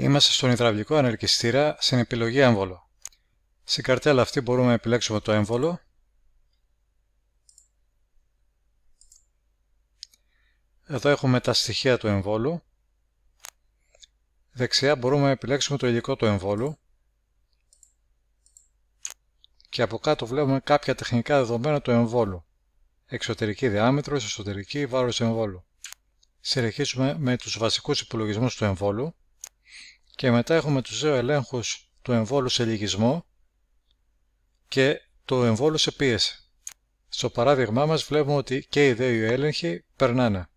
Είμαστε στον υδραυλικό ανελκυστήρα στην επιλογή έμβολο. Στην καρτέλα αυτή μπορούμε να επιλέξουμε το έμβολο Εδώ έχουμε τα στοιχεία του εμβόλου. Δεξιά μπορούμε να επιλέξουμε το υλικό του εμβόλου. Και από κάτω βλέπουμε κάποια τεχνικά δεδομένα του εμβόλου. Εξωτερική διάμετρος, εσωτερική, βάρος εμβόλου. Συνεχίζουμε με τους βασικούς υπολογισμούς του εμβόλου και μετά έχουμε τους δύο ελέγχους του εμβόλου σε λυγισμό και του εμβόλου σε πίεση. Στο παράδειγμά μας βλέπουμε ότι και οι δύο έλεγχοι περνάνε.